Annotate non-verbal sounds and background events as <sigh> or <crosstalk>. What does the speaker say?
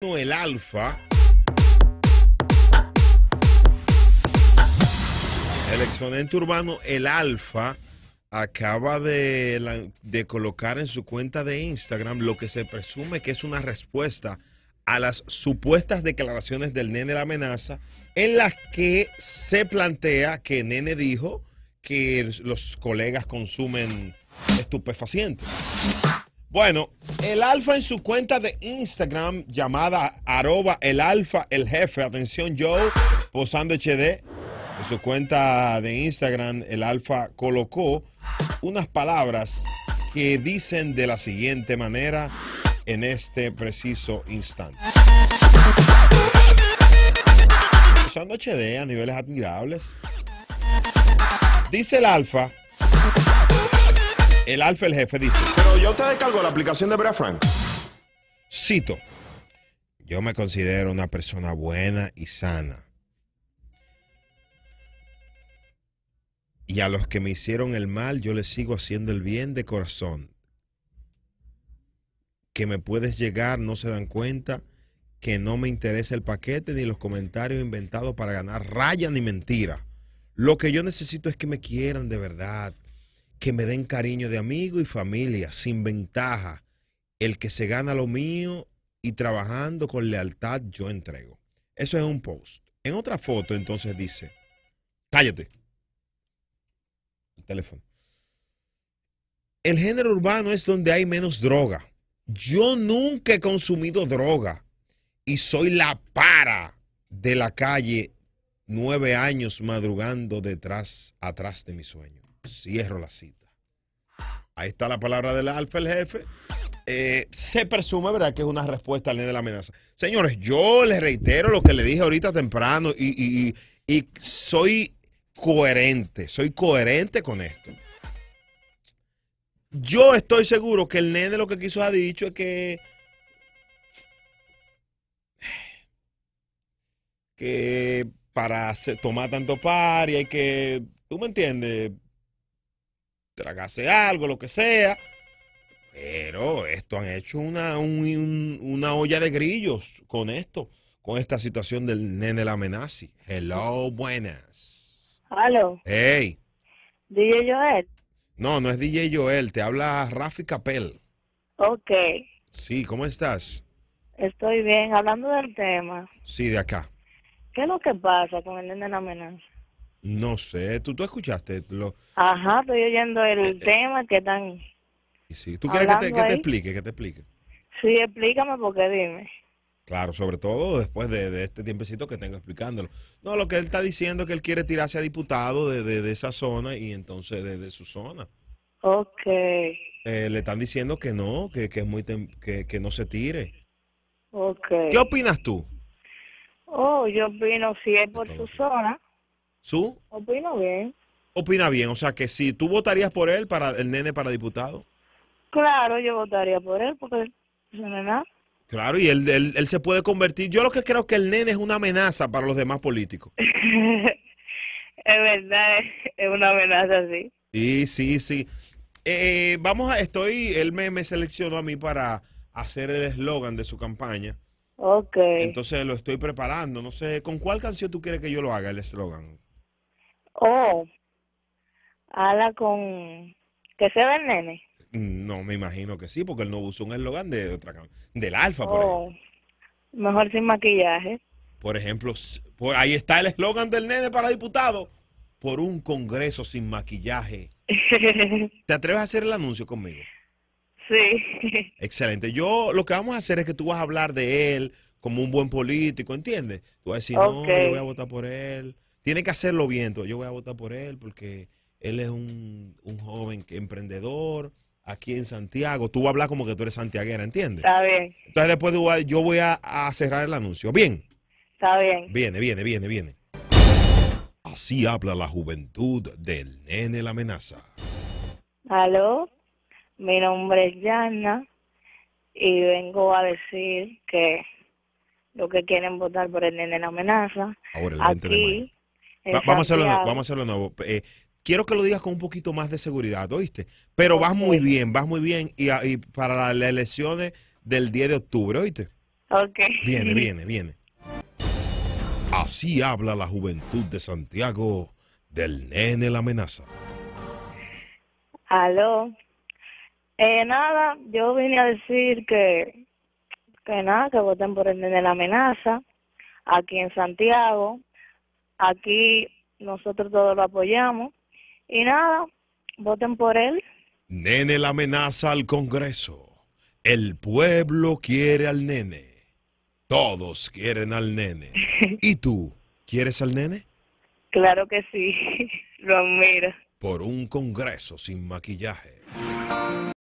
el Alfa. El exponente urbano El Alfa acaba de, de, colocar en su cuenta de Instagram lo que se presume que es una respuesta a las supuestas declaraciones del nene la amenaza, en las que se plantea que nene dijo que los colegas consumen estupefacientes. Bueno, el Alfa en su cuenta de Instagram llamada arroba el Alfa el jefe, atención Joe, posando HD, en su cuenta de Instagram el Alfa colocó unas palabras que dicen de la siguiente manera en este preciso instante. Usando HD a niveles admirables. Dice el Alfa el alfa, el jefe, dice. Pero yo te descargo la aplicación de Bra Frank. Cito. Yo me considero una persona buena y sana. Y a los que me hicieron el mal, yo les sigo haciendo el bien de corazón. Que me puedes llegar, no se dan cuenta que no me interesa el paquete ni los comentarios inventados para ganar raya ni mentira Lo que yo necesito es que me quieran de verdad, que me den cariño de amigo y familia, sin ventaja. El que se gana lo mío y trabajando con lealtad yo entrego. Eso es un post. En otra foto entonces dice, cállate. El teléfono. El género urbano es donde hay menos droga. Yo nunca he consumido droga y soy la para de la calle nueve años madrugando detrás, atrás de mi sueño cierro la cita. Ahí está la palabra del alfa, el jefe. Eh, se presume, ¿verdad?, que es una respuesta al nene de la amenaza. Señores, yo les reitero lo que le dije ahorita temprano y, y soy coherente, soy coherente con esto. Yo estoy seguro que el nene lo que quiso ha dicho es que. que para tomar tanto par y hay que. ¿Tú me entiendes? tragaste algo, lo que sea. Pero esto han hecho una, una olla de grillos con esto, con esta situación del nene la amenazi. Hello, buenas. Hello. Hey. DJ Joel. No, no es DJ Joel, te habla Rafi Capel. Ok. Sí, ¿cómo estás? Estoy bien, hablando del tema. Sí, de acá. ¿Qué es lo que pasa con el nene la amenaza? No sé, tú, tú escuchaste. Lo... Ajá, estoy oyendo el eh, eh. tema que están. Sí, ¿Tú quieres que te, explique? Que te explique? Sí, explícame porque dime. Claro, sobre todo después de, este tiempecito que tengo explicándolo. No, lo que él está diciendo es que él quiere tirarse a diputado de, esa zona y entonces de, su zona. Ok. Eh, le están diciendo que no, que, que es muy que, no se tire. Ok. ¿Qué opinas tú? Oh, yo opino si es por su zona ¿Su? Opino bien. Opina bien, o sea que si tú votarías por él, para el nene para diputado. Claro, yo votaría por él, porque un Claro, y él, él, se puede convertir. Yo lo que creo que el nene es una amenaza para los demás políticos. <laughs> es verdad, es una amenaza, sí. Sí, sí, sí. Eh, vamos a, estoy, él me, me seleccionó a mí para hacer el eslogan de su campaña. Ok. Entonces lo estoy preparando. No sé, ¿con cuál canción tú quieres que yo lo haga el eslogan? Oh, habla con... ¿Que se ve el nene? No, me imagino que sí, porque él no usó un eslogan de otra del alfa, por Mejor sin maquillaje. Por ejemplo, ahí está el eslogan del nene para diputado. Por un congreso sin maquillaje. <laughs> ¿Te atreves a hacer el anuncio conmigo? Sí. Excelente. Yo lo que vamos a hacer es que tú vas a hablar de él como un buen político, ¿entiendes? Tú vas a decir, no, yo voy a votar por él tiene que hacerlo bien. Entonces, yo voy a votar por él porque él es un, joven emprendedor aquí en Santiago. Tú vas a hablar como que tú eres santiaguera, ¿entiendes? Está bien. Entonces después de, yo voy a, cerrar el anuncio. Bien. Está bien. Viene, viene, viene, viene. Así habla la juventud del nene la amenaza. Aló, mi nombre es Yana y vengo a decir que lo que quieren votar por el nene la amenaza. aquí, eh, vamos, a hacerlo, vamos a hacerlo nuevo. Eh, quiero que lo digas con un poquito más de seguridad, ¿oíste? Pero vas muy bien, vas muy bien. Y, para las elecciones del 10 de octubre, ¿oíste? Ok. Viene, viene, viene. Así habla la juventud de Santiago del nene la amenaza. Aló. Eh, nada, yo vine a decir que, que nada, que voten por el nene la amenaza aquí en Santiago Aquí nosotros todos lo apoyamos. Y nada, voten por él. Nene la amenaza al Congreso. El pueblo quiere al nene. Todos quieren al nene. <laughs> ¿Y tú quieres al nene? Claro que sí. Lo <laughs> admiro. Por un Congreso sin maquillaje.